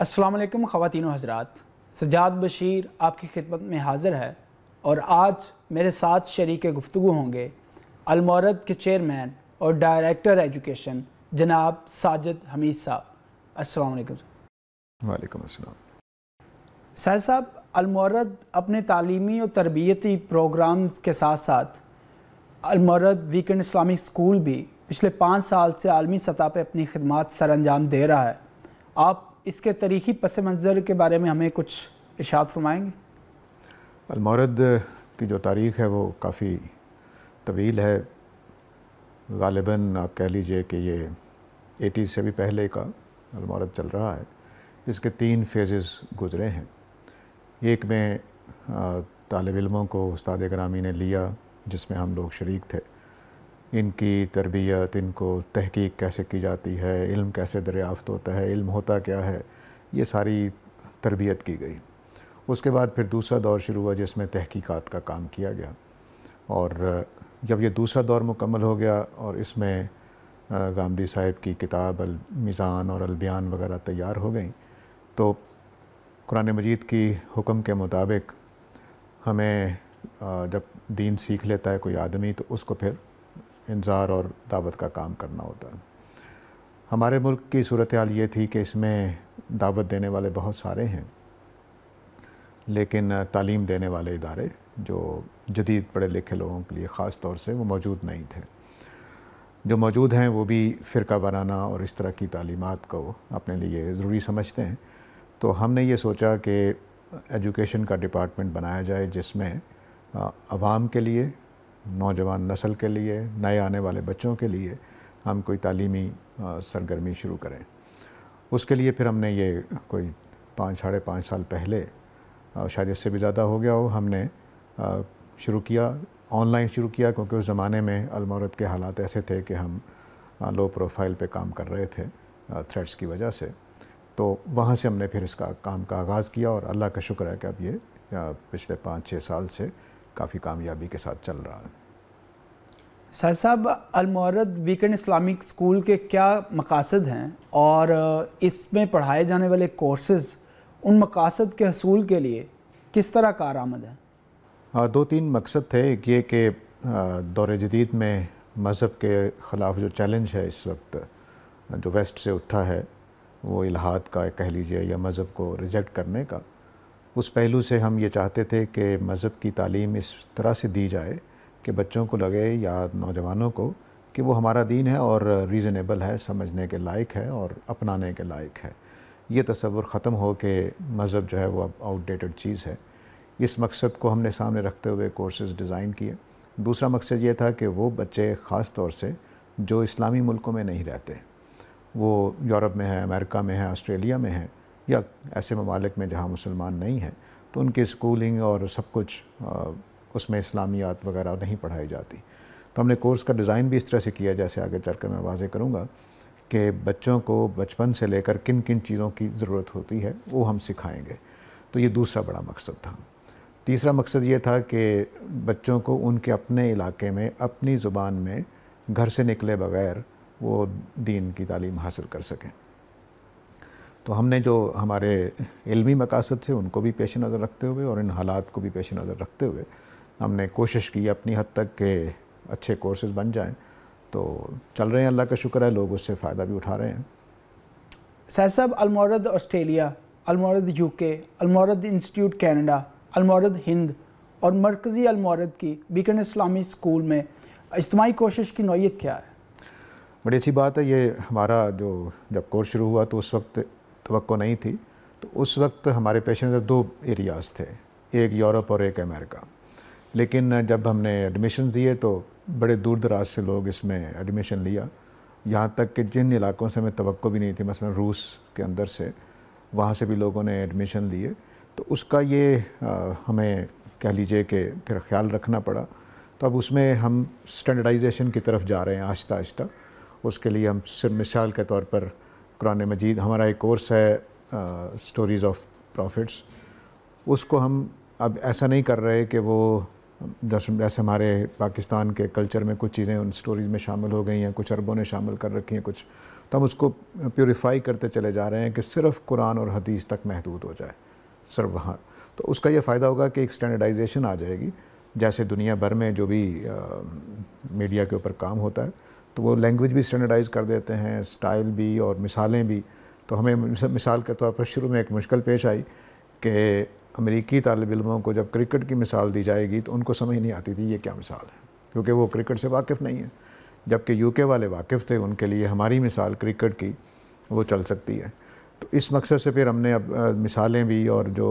असलम ख़वान हजरात सजाद बशीर आपकी खिदमत में हाज़िर है और आज मेरे साथ शरीक गुफ्तु होंगे अलमौरत के चेयरमैन और डायरेक्टर एजुकेशन जनाब साजिद हमीद साहब असलम वालेकुम अस्सलाम साहब अलमौरत अपने तालीमी और तरबियती प्रोग्राम के साथ साथ अलमौरत वीकेंड इस्लामिक स्कूल भी पिछले पाँच साल से आलमी सतह पर अपनी खदमात सर अंजाम दे रहा है आप इसके तारीखी पस मंज़र के बारे में हमें कुछ इशात फरमाएँगे अलमौरद की जो तारीख़ है वो काफ़ी तवील है गालिबा आप कह लीजिए कि ये एटीज़ से भी पहले का अलमौरद चल रहा है इसके तीन फेजेस गुज़रे हैं एक में तालब इलमों को उस्ताद ग्रामी ने लिया जिसमें हम लोग शरीक थे इनकी तरबियत इनको तहकीक कैसे की जाती है इल्म कैसे दरियाफ़त होता है इल्म होता क्या है ये सारी तरबियत की गई उसके बाद फिर दूसरा दौर शुरू हुआ जिसमें तहकीकात का काम किया गया और जब ये दूसरा दौर मुकम्मल हो गया और इसमें गांधी साहब की किताब अल मिज़ान और अलबयान वगैरह तैयार हो गई तो कुरान मजीद की हुक्म के मुताबिक हमें जब दीन सीख लेता है कोई आदमी तो उसको फिर इंतज़ार और दावत का काम करना होता है हमारे मुल्क की सूरत हाल ये थी कि इसमें दावत देने वाले बहुत सारे हैं लेकिन तालीम देने वाले इदारे जो जदीद पढ़े लिखे लोगों के लिए ख़ास तौर से वो मौजूद नहीं थे जो मौजूद हैं वो भी फ़िरका बनाना और इस तरह की तालीमत को अपने लिए ज़रूरी समझते हैं तो हमने ये सोचा कि एजुकेशन का डिपार्टमेंट बनाया जाए जिसमें आवाम के लिए नौजवान नस्ल के लिए नए आने वाले बच्चों के लिए हम कोई तालीमी सरगर्मी शुरू करें उसके लिए फिर हमने ये कोई पाँच साढ़े पाँच साल पहले शायद इससे भी ज़्यादा हो गया हो हमने शुरू किया ऑनलाइन शुरू किया क्योंकि उस ज़माने में अलमौरत के हालात ऐसे थे कि हम लो प्रोफाइल पे काम कर रहे थे थ्रेड्स की वजह से तो वहाँ से हमने फिर इसका काम का आगाज़ किया और अल्लाह का शुक्र है कि अब ये पिछले पाँच छः साल से काफ़ी कामयाबी के साथ चल रहा है साहब साहब अलमरद वीकेंड इस्लामिक स्कूल के क्या मकासद हैं और इसमें पढ़ाए जाने वाले कोर्सेज उन मकासद के हसूल के लिए किस तरह कार आमद है दो तीन मकसद थे एक ये कि दौर जदीद में मज़हब के ख़िलाफ़ जो चैलेंज है इस वक्त जो वेस्ट से उठा है वो इलाहाद का कह लीजिए या मज़हब को रिजेक्ट करने का उस पहलू से हम ये चाहते थे कि मज़हब की तालीम इस तरह से दी जाए कि बच्चों को लगे या नौजवानों को कि वो हमारा दीन है और रीज़नेबल है समझने के लायक है और अपनाने के लायक है ये तस्वुर ख़त्म हो के मज़हब जो है वो अब आउटडेटेड चीज़ है इस मकसद को हमने सामने रखते हुए कोर्सेज डिज़ाइन किए दूसरा मकसद ये था कि वो बच्चे ख़ास तौर से जो इस्लामी मुल्कों में नहीं रहते वो यूरोप में हैं अमेरिका में हैं ऑस्ट्रेलिया में हैं या ऐसे ममालिक में जहाँ मुसलमान नहीं हैं तो उनकी स्कूलिंग और सब कुछ उसमें इस्लामियात वगैरह नहीं पढ़ाई जाती तो हमने कोर्स का डिज़ाइन भी इस तरह से किया जैसे आगे चल कर मैं वाजे करूँगा कि बच्चों को बचपन से लेकर किन किन चीज़ों की ज़रूरत होती है वो हम सिखाएंगे तो ये दूसरा बड़ा मकसद था तीसरा मकसद ये था कि बच्चों को उनके अपने इलाके में अपनी ज़ुबान में घर से निकले बगैर वो दीन की तालीम हासिल कर सकें तो हमने जो हमारे इलमी मकासद से उनको भी पेश नज़र रखते हुए और इन हालात को भी पेश नज़र रखते हुए हमने कोशिश की अपनी हद तक के अच्छे कोर्सेज बन जाएं तो चल रहे हैं अल्लाह का शुक्र है लोग उससे फ़ायदा भी उठा रहे हैं सैद साहब Almawrid Australia Almawrid UK Almawrid institute Canada Almawrid Hind और मरकज़ी अलमौरद की बीकन इस्लामी स्कूल में इज्तमाही कोशिश की नोयत क्या है बड़ी अच्छी बात है ये हमारा जो जब कोर्स शुरू हुआ तो उस वक्त तो नहीं थी तो उस वक्त हमारे पेशेंट दो एरियाज़ थे एक यूरोप और एक अमेरिका लेकिन जब हमने एडमिशन दिए तो बड़े दूर दराज से लोग इसमें एडमिशन लिया यहाँ तक कि जिन इलाकों से हमें तो भी नहीं थी मसलन रूस के अंदर से वहाँ से भी लोगों ने एडमिशन लिए तो उसका ये आ, हमें कह लीजिए कि फिर ख्याल रखना पड़ा तो अब उसमें हम स्टैंडर्डाइजेशन की तरफ जा रहे हैं आहिस्ता आहिस्ता उसके लिए हम सिर्फ मिसाल के तौर पर कुरान मजीद हमारा एक कोर्स है स्टोरीज़ ऑफ प्रॉफिट्स उसको हम अब ऐसा नहीं कर रहे कि वो जैसे जैसे हमारे पाकिस्तान के कल्चर में कुछ चीज़ें उन स्टोरीज़ में शामिल हो गई हैं कुछ अरबों ने शामिल कर रखी हैं कुछ तो हम उसको प्योरीफाई करते चले जा रहे हैं कि सिर्फ कुरान और हदीस तक महदूद हो जाए सिर्फ वहाँ तो उसका यह फ़ायदा होगा कि एक स्टैंडर्डाइजेशन आ जाएगी जैसे दुनिया भर में जो भी आ, मीडिया के ऊपर काम होता है तो वो लैंग्वेज भी स्टैंडर्डाइज कर देते हैं स्टाइल भी और मिसालें भी तो हमें मिसाल के तौर पर शुरू में एक मुश्किल पेश आई कि अमेरिकी तालब इलमों को जब क्रिकेट की मिसाल दी जाएगी तो उनको समझ नहीं आती थी ये क्या मिसाल है क्योंकि वो क्रिकेट से वाकिफ़ नहीं है जबकि यूके वाले वाकिफ़ थे उनके लिए हमारी मिसाल क्रिकेट की वो चल सकती है तो इस मकसद से फिर हमने अब मिसालें भी और जो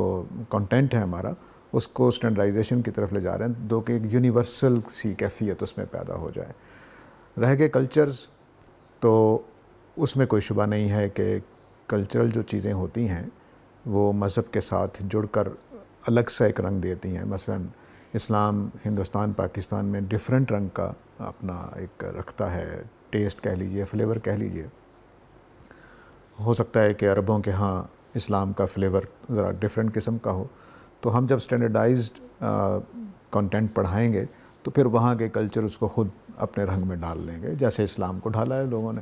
कंटेंट है हमारा उसको स्टैंडर्डाइजेशन की तरफ ले जा रहे हैं दो कि एक यूनिवर्सल सी कैफियत उसमें पैदा हो जाए रह गए कल्चर्स तो उसमें कोई शुबा नहीं है कि कल्चरल जो चीज़ें होती हैं वो मज़हब के साथ जुड़कर अलग सा एक रंग देती हैं मसलन इस्लाम हिंदुस्तान पाकिस्तान में डिफरेंट रंग का अपना एक रखता है टेस्ट कह लीजिए फ्लेवर कह लीजिए हो सकता है कि अरबों के यहाँ इस्लाम का फ्लेवर ज़रा डिफरेंट किस्म का हो तो हम जब स्टैंडर्डाइज्ड कंटेंट पढ़ाएंगे तो फिर वहाँ के कल्चर उसको खुद अपने रंग में डाल लेंगे जैसे इस्लाम को ढाला है लोगों ने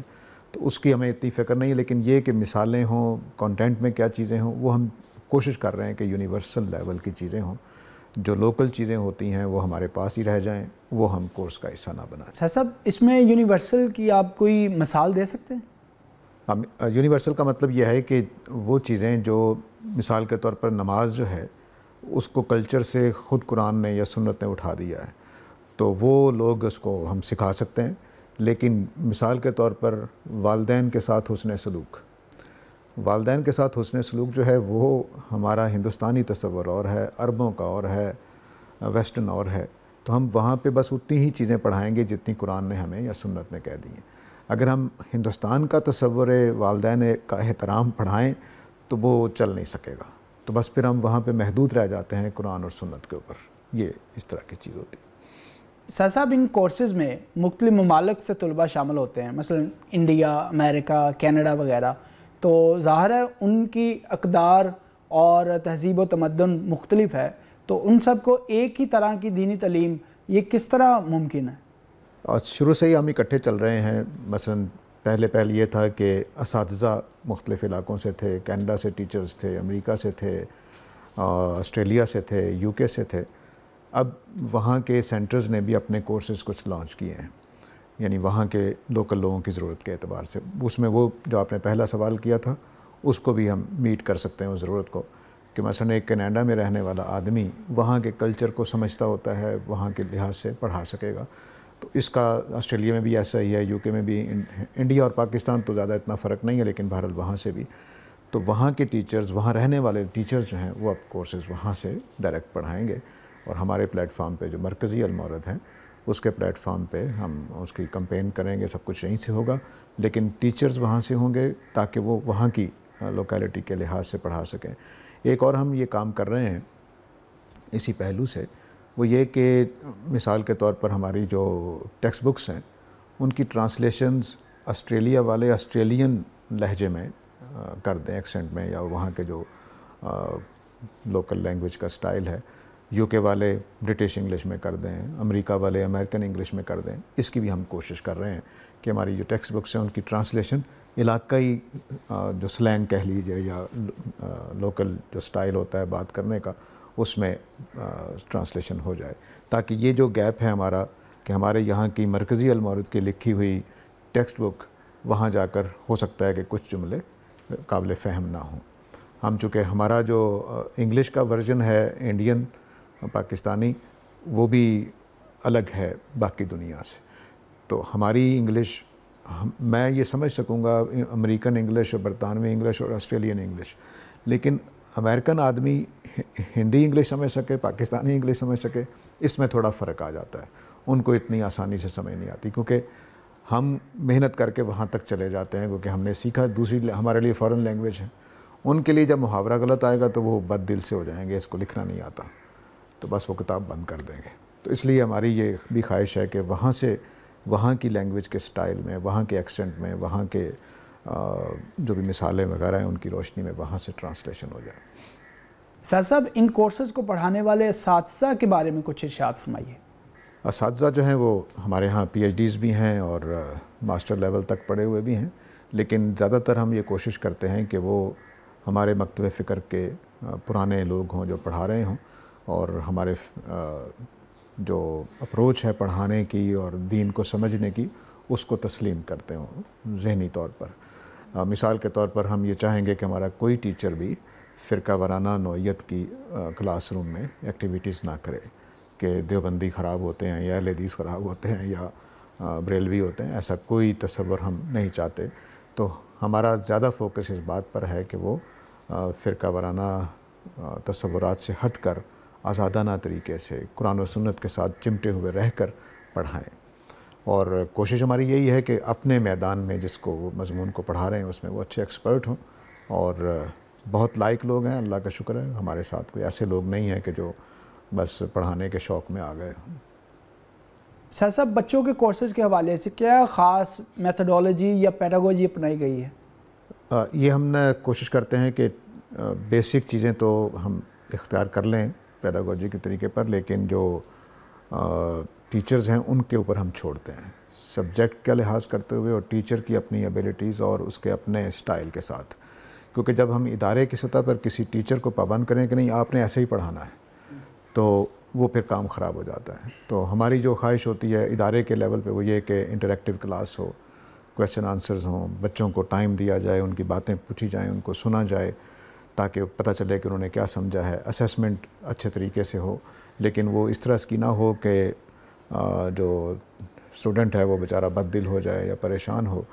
तो उसकी हमें इतनी फ़िक्र नहीं है लेकिन ये कि मिसालें हों कंटेंट में क्या चीज़ें हों वो हम कोशिश कर रहे हैं कि यूनिवर्सल लेवल की चीज़ें हों जो लोकल चीज़ें होती हैं वो हमारे पास ही रह जाएँ वो हम कोर्स का हिस्सा ना बना अच्छा, सर सब इसमें यूनिवर्सल की आप कोई मिसाल दे सकते हैं हम यूनिवर्सल का मतलब यह है कि वो चीज़ें जो मिसाल के तौर पर नमाज जो है उसको कल्चर से ख़ुद कुरान ने या सुन्नत ने उठा दिया है तो वो लोग उसको हम सिखा सकते हैं लेकिन मिसाल के तौर पर वालदे के साथ हसन सलूक वालदे के साथ हसन सलूक जो है वो हमारा हिंदुस्तानी तस्वर और है अरबों का और है वेस्टर्न और है तो हम वहाँ पे बस उतनी ही चीज़ें पढ़ाएंगे जितनी कुरान ने हमें या सुन्नत ने कह दी हैं अगर हम हिंदुस्तान का तस्वर वालदे का एहतराम पढ़ाएँ तो वो चल नहीं सकेगा तो बस फिर हम वहाँ पर महदूद रह जाते हैं कुरान और सुन्नत के ऊपर ये इस तरह की चीज़ होती है सहसा इन कोर्सेज़ में मुख्तु ममालक से तलबा शामिल होते हैं मसलन इंडिया अमेरिका कैनेडा वगैरह तो ज़ाहिर है उनकी अकदार और तहजीब व तमदन मुख्तलफ है तो उन सब को एक ही तरह की दीनी तलीम ये किस तरह मुमकिन है और शुरू से ही हम इकट्ठे चल रहे हैं मसलन पहले पहल ये था कि इस मुख्तलिफ़ इलाकों से थे कैनेडा से टीचर्स थे अमेरिका से थे ऑस्ट्रेलिया से थे यूके से थे अब वहाँ के सेंटर्स ने भी अपने कोर्सेज कुछ लॉन्च किए हैं यानी वहाँ के लोकल लोगों की ज़रूरत के अतबार से उसमें वो जो आपने पहला सवाल किया था उसको भी हम मीट कर सकते हैं उस ज़रूरत को कि मसलन एक कनाडा में रहने वाला आदमी वहाँ के कल्चर को समझता होता है वहाँ के लिहाज से पढ़ा सकेगा तो इसका ऑस्ट्रेलिया में भी ऐसा ही है यूके में भी इंडिया और पाकिस्तान तो ज़्यादा इतना फ़र्क नहीं है लेकिन भारत वहाँ से भी तो वहाँ के टीचर्स वहाँ रहने वाले टीचर्स जो हैं वो अब कोर्सेज़ वहाँ से डायरेक्ट पढ़ाएँगे और हमारे प्लेटफार्म पे जो मरकज़ी अलमौरत हैं उसके प्लेटफार्म पे हम उसकी कंपेन करेंगे सब कुछ यहीं से होगा लेकिन टीचर्स वहाँ से होंगे ताकि वो वहाँ की लोकेलिटी के लिहाज से पढ़ा सकें एक और हम ये काम कर रहे हैं इसी पहलू से वो ये कि मिसाल के तौर पर हमारी जो टेक्स्ट बुक्स हैं उनकी ट्रांसलेशंस ऑस्ट्रेलिया वाले ऑस्ट्रेलियन लहजे में कर दें एक्सेंट में या वहाँ के जो लोकल लैंग्वेज का स्टाइल है यूके वाले ब्रिटिश इंग्लिश में कर दें अमेरिका वाले अमेरिकन इंग्लिश में कर दें इसकी भी हम कोशिश कर रहे हैं कि हमारी जो टेक्स्ट बुक्स हैं उनकी ट्रांसलेशन इलाकई जो स्लैंग कह लीजिए या लोकल जो स्टाइल होता है बात करने का उसमें ट्रांसलेशन हो जाए ताकि ये जो गैप है हमारा कि हमारे यहाँ की मरकज़ी अलमारत की लिखी हुई टेक्स्ट बुक वहाँ जाकर हो सकता है कि कुछ जुमले काबिल फ़हम ना हों हम चूँकि हमारा जो इंग्लिश का वर्जन है इंडियन पाकिस्तानी वो भी अलग है बाकी दुनिया से तो हमारी इंग्लिश हम, मैं ये समझ सकूँगा अमेरिकन इंग्लिश और बरतानवी इंग्लिश और ऑस्ट्रेलियन इंग्लिश लेकिन अमेरिकन आदमी हिंदी इंग्लिश समझ सके पाकिस्तानी इंग्लिश समझ सके इसमें थोड़ा फ़र्क आ जाता है उनको इतनी आसानी से समझ नहीं आती क्योंकि हम मेहनत करके वहाँ तक चले जाते हैं क्योंकि हमने सीखा दूसरी हमारे लिए फ़ॉरन लैंग्वेज है उनके लिए जब मुहावरा गलत आएगा तो वो बद दिल से हो जाएंगे इसको लिखना नहीं आता तो बस वो किताब बंद कर देंगे तो इसलिए हमारी ये भी ख्वाहिश है कि वहाँ से वहाँ की लैंग्वेज के स्टाइल में वहाँ के एक्सेंट में वहाँ के जो भी मिसालें वगैरह हैं उनकी रोशनी में वहाँ से ट्रांसलेशन हो जाए सर साहब इन कोर्सेज़ को पढ़ाने वाले इस के बारे में कुछ इर्शाद फरमाइए इस जो हैं वो हमारे यहाँ पी भी हैं और मास्टर लेवल तक पढ़े हुए भी हैं लेकिन ज़्यादातर हम ये कोशिश करते हैं कि वो हमारे मकतब फ़िक्र के पुराने लोग हों जो पढ़ा रहे हों और हमारे जो अप्रोच है पढ़ाने की और दीन को समझने की उसको तस्लीम करते हों जहनी तौर पर मिसाल के तौर पर हम ये चाहेंगे कि हमारा कोई टीचर भी फ़िरका वाराना नोयत की क्लासरूम में एक्टिविटीज़ ना करे कि देवबंदी ख़राब होते हैं या लेडीज़ ख़राब होते हैं या ब्रेलवी होते हैं ऐसा कोई तस्वर हम नहीं चाहते तो हमारा ज़्यादा फोकस इस बात पर है कि वो फ़िरका वाराना तस्वुरात से हट कर आज़ादाना तरीके से कुरान और सुन्नत के साथ चिमटे हुए रह कर पढ़ाएँ और कोशिश हमारी यही है कि अपने मैदान में जिसको मजमून को पढ़ा रहे हैं उसमें वो अच्छे एक्सपर्ट हों और बहुत लायक लोग हैं अल्लाह का शुक्र है हमारे साथ कोई ऐसे लोग नहीं हैं कि जो बस पढ़ाने के शौक़ में आ गए हों सर साहब बच्चों के कोर्सेज़ के हवाले से क्या ख़ास मैथडोलॉजी या पैडागोजी अपनाई गई है आ, ये हम कोशिश करते हैं कि बेसिक चीज़ें तो हम इख्तियार कर लें पैदागोजी के तरीके पर लेकिन जो टीचर्स हैं उनके ऊपर हम छोड़ते हैं सब्जेक्ट का लिहाज करते हुए और टीचर की अपनी एबिलिटीज़ और उसके अपने स्टाइल के साथ क्योंकि जब हम इदारे की सतह पर किसी टीचर को पाबंद करें कि नहीं आपने ऐसे ही पढ़ाना है तो वो फिर काम ख़राब हो जाता है तो हमारी जो ख्वाहिश होती है इदारे के लेवल पे वो ये कि इंटरेक्टिव क्लास हो क्वेश्चन आंसर्स हों बच्चों को टाइम दिया जाए उनकी बातें पूछी जाएँ उनको सुना जाए ताकि पता चले कि उन्होंने क्या समझा है असेसमेंट अच्छे तरीके से हो लेकिन वो इस तरह की ना हो कि जो स्टूडेंट है वो बेचारा बद दिल हो जाए या परेशान हो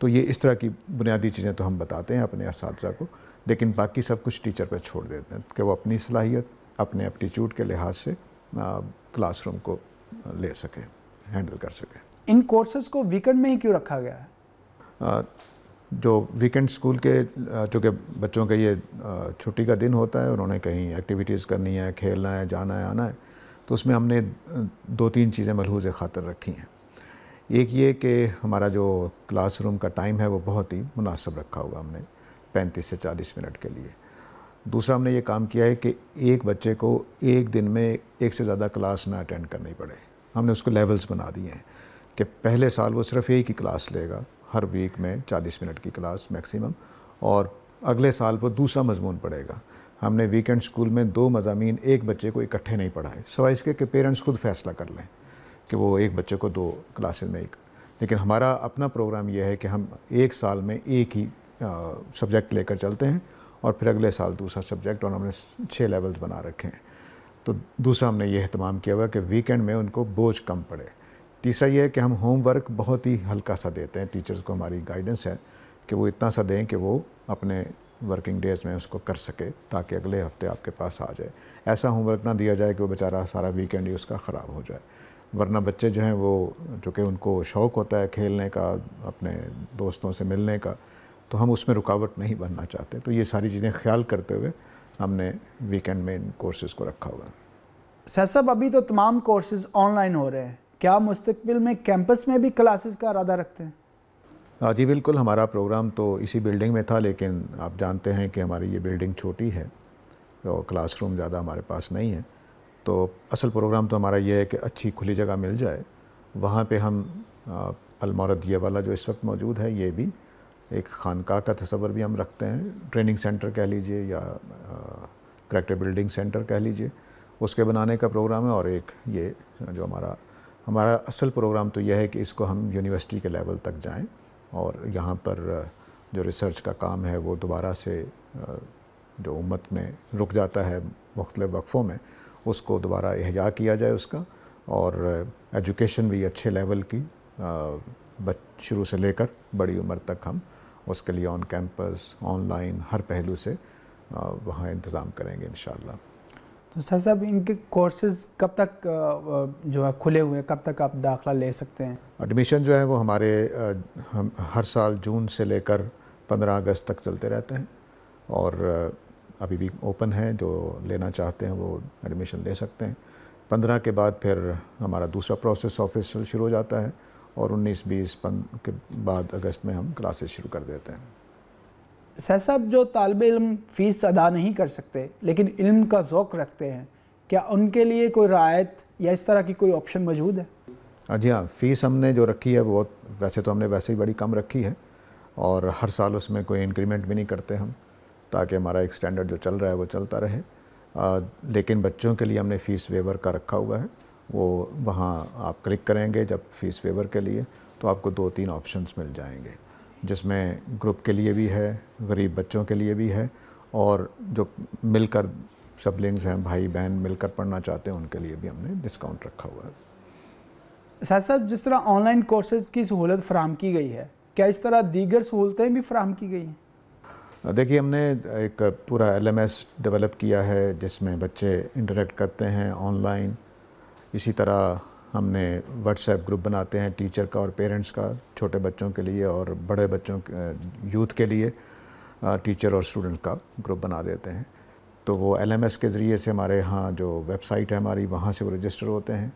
तो ये इस तरह की बुनियादी चीज़ें तो हम बताते हैं अपने इस को लेकिन बाकी सब कुछ टीचर पर छोड़ देते हैं कि वो अपनी सलाहियत अपने एप्टीट्यूड के लिहाज से क्लासरूम को ले सकें हैंडल कर सकें इन कोर्सेज़ को वीकेंड में ही क्यों रखा गया है जो वीकेंड स्कूल के चूँकि बच्चों का ये छुट्टी का दिन होता है उन्होंने कहीं एक्टिविटीज़ करनी है खेलना है जाना है आना है तो उसमें हमने दो तीन चीज़ें मलहूज खातर रखी हैं एक ये कि हमारा जो क्लासरूम का टाइम है वो बहुत ही मुनासब रखा होगा हमने पैंतीस से चालीस मिनट के लिए दूसरा हमने ये काम किया है कि एक बच्चे को एक दिन में एक से ज़्यादा क्लास ना अटेंड करनी पड़े हमने उसको लेवल्स बना दिए हैं कि पहले साल वो सिर्फ एक ही क्लास लेगा हर वीक में 40 मिनट की क्लास मैक्सिमम और अगले साल पर दूसरा मजमून पढ़ेगा हमने वीकेंड स्कूल में दो मजामी एक बच्चे को इकट्ठे नहीं पढ़ाए सवाई इसके कि पेरेंट्स खुद फैसला कर लें कि वो एक बच्चे को दो क्लासेस में एक लेकिन हमारा अपना प्रोग्राम यह है कि हम एक साल में एक ही सब्जेक्ट लेकर चलते हैं और फिर अगले साल दूसरा सब्जेक्ट और हमने छः लेवल्स बना रखे हैं तो दूसरा हमने ये अहतमाम किया हुआ कि वीकेंड में उनको बोझ कम पड़े तीसरा ये है कि हम होमवर्क बहुत ही हल्का सा देते हैं टीचर्स को हमारी गाइडेंस है कि वो इतना सा दें कि वो अपने वर्किंग डेज में उसको कर सके ताकि अगले हफ्ते आपके पास आ जाए ऐसा होमवर्क ना दिया जाए कि वो बेचारा सारा वीकेंड ही उसका ख़राब हो जाए वरना बच्चे जो हैं वो चूँकि उनको शौक़ होता है खेलने का अपने दोस्तों से मिलने का तो हम उसमें रुकावट नहीं बनना चाहते तो ये सारी चीज़ें ख्याल करते हुए हमने वीकेंड में इन कोर्सेज़ को रखा हुआ सर साहब अभी तो तमाम कोर्सेज़ ऑनलाइन हो रहे हैं क्या मुस्तबिल में कैंपस में भी क्लासेस का इरादा रखते हैं हाँ जी बिल्कुल हमारा प्रोग्राम तो इसी बिल्डिंग में था लेकिन आप जानते हैं कि हमारी ये बिल्डिंग छोटी है तो क्लासरूम ज़्यादा हमारे पास नहीं है तो असल प्रोग्राम तो हमारा ये है कि अच्छी खुली जगह मिल जाए वहाँ पे हम अलमौरत ये वाला जो इस वक्त मौजूद है ये भी एक खानका का तस्वर भी हम रखते हैं ट्रेनिंग सेंटर कह लीजिए या करेक्टर बिल्डिंग सेंटर कह लीजिए उसके बनाने का प्रोग्राम है और एक ये जो हमारा हमारा असल प्रोग्राम तो यह है कि इसको हम यूनिवर्सिटी के लेवल तक जाएं और यहाँ पर जो रिसर्च का काम है वो दोबारा से जो उम्मत में रुक जाता है मुख्तल वक्फ़ों में उसको दोबारा अहजा किया जाए उसका और एजुकेशन भी अच्छे लेवल की बच शुरू से लेकर बड़ी उम्र तक हम उसके लिए ऑन कैंपस ऑनलाइन हर पहलू से वहाँ इंतज़ाम करेंगे इन तो सर साहब इनके कोर्सेज कब तक जो है खुले हुए कब तक आप दाखला ले सकते हैं एडमिशन जो है वो हमारे हम हर साल जून से लेकर 15 अगस्त तक चलते रहते हैं और अभी भी ओपन है जो लेना चाहते हैं वो एडमिशन ले सकते हैं पंद्रह के बाद फिर हमारा दूसरा प्रोसेस ऑफिशियल शुरू हो जाता है और उन्नीस बीस के बाद अगस्त में हम क्लासेस शुरू कर देते हैं सहसब जो तालब इल्म फ़ीस अदा नहीं कर सकते लेकिन इल्म का ओक़ रखते हैं क्या उनके लिए कोई रायत या इस तरह की कोई ऑप्शन मौजूद है हाँ जी हाँ फ़ीस हमने जो रखी है बहुत वैसे तो हमने वैसे ही बड़ी कम रखी है और हर साल उसमें कोई इंक्रीमेंट भी नहीं करते हम ताकि हमारा एक स्टैंडर्ड जो चल रहा है वो चलता रहे आ, लेकिन बच्चों के लिए हमने फ़ीस वेवर का रखा हुआ है वो वहाँ आप क्लिक करेंगे जब फ़ीस वेवर के लिए तो आपको दो तीन ऑप्शंस मिल जाएंगे जिसमें ग्रुप के लिए भी है गरीब बच्चों के लिए भी है और जो मिलकर सबलिंग्स हैं भाई बहन मिलकर पढ़ना चाहते हैं उनके लिए भी हमने डिस्काउंट रखा हुआ है साथ साथ जिस तरह ऑनलाइन कोर्सेज़ की सहूलत फ्राहम की गई है क्या इस तरह दीगर सहूलतें भी फ्राहम की गई हैं देखिए हमने एक पूरा एलएमएस डेवलप किया है जिसमें बच्चे इंटरेक्ट करते हैं ऑनलाइन इसी तरह हमने व्हाट्सएप ग्रुप बनाते हैं टीचर का और पेरेंट्स का छोटे बच्चों के लिए और बड़े बच्चों यूथ के लिए टीचर और स्टूडेंट का ग्रुप बना देते हैं तो वो एल के ज़रिए से हमारे यहाँ जो वेबसाइट है हमारी वहाँ से वो रजिस्टर होते हैं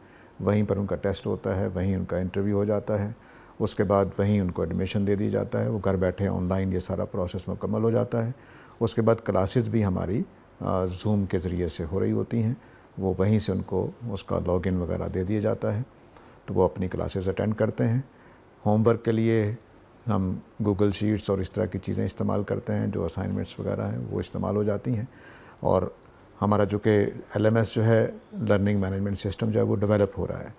वहीं पर उनका टेस्ट होता है वहीं उनका इंटरव्यू हो जाता है उसके बाद वहीं उनको एडमिशन दे दी जाता है वो घर बैठे ऑनलाइन ये सारा प्रोसेस मुकम्मल हो जाता है उसके बाद क्लासेस भी हमारी जूम के ज़रिए से हो रही होती हैं वो वहीं से उनको उसका लॉगिन वगैरह दे दिया जाता है तो वो अपनी क्लासेस अटेंड करते हैं होमवर्क के लिए हम गूगल शीट्स और इस तरह की चीज़ें इस्तेमाल करते हैं जो असाइनमेंट्स वगैरह हैं वो इस्तेमाल हो जाती हैं और हमारा जो कि एल जो है लर्निंग मैनेजमेंट सिस्टम जो है वो डेवलप हो रहा है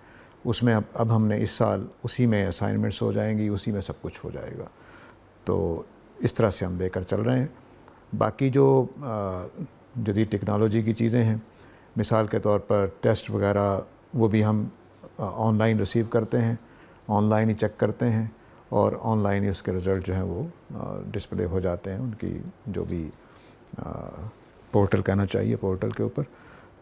उसमें अब अब हमने इस साल उसी में असाइनमेंट्स हो जाएंगी उसी में सब कुछ हो जाएगा तो इस तरह से हम लेकर चल रहे हैं बाकी जो जदीद टेक्नोलॉजी की चीज़ें हैं मिसाल के तौर पर टेस्ट वगैरह वो भी हम ऑनलाइन रिसीव करते हैं ऑनलाइन ही चेक करते हैं और ऑनलाइन ही उसके रिज़ल्ट जो हैं वो डिस्प्ले हो जाते हैं उनकी जो भी पोर्टल कहना चाहिए पोर्टल के ऊपर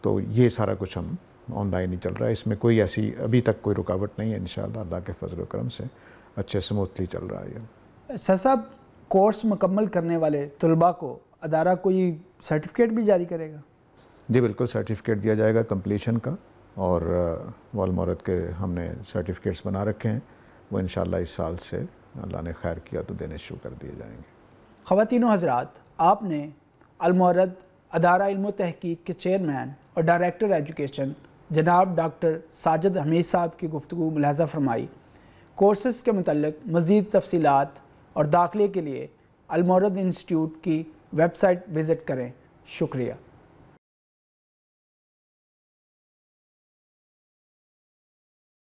तो ये सारा कुछ हम ऑनलाइन ही चल रहा है इसमें कोई ऐसी अभी तक कोई रुकावट नहीं है इन अल्लाह के फजल करम से अच्छे स्मूथली चल रहा है ये सर साहब कोर्स मुकम्मल करने वाले तलबा को अदारा कोई सर्टिफिकेट भी जारी करेगा जी बिल्कुल सर्टिफिकेट दिया जाएगा कम्प्लीशन का और वाल महरत के हमने सर्टिफिकेट्स बना रखे हैं वो इन इस साल से अल्लाह ने खैर किया तो देने शुरू कर दिए जाएंगे ख़वान हजरात आपने अलमहरत अदारा इल्म तहकीक के चेयरमैन और डायरेक्टर एजुकेशन जनाब डॉक्टर साजद हमीद साहब की गुफ्तु मुलाजा फरमाई कोर्सेस के मतलब मज़ीद तफसीत और दाखिले के लिए अलमरद इंस्टीट्यूट की वेबसाइट विज़िट करें शुक्रिया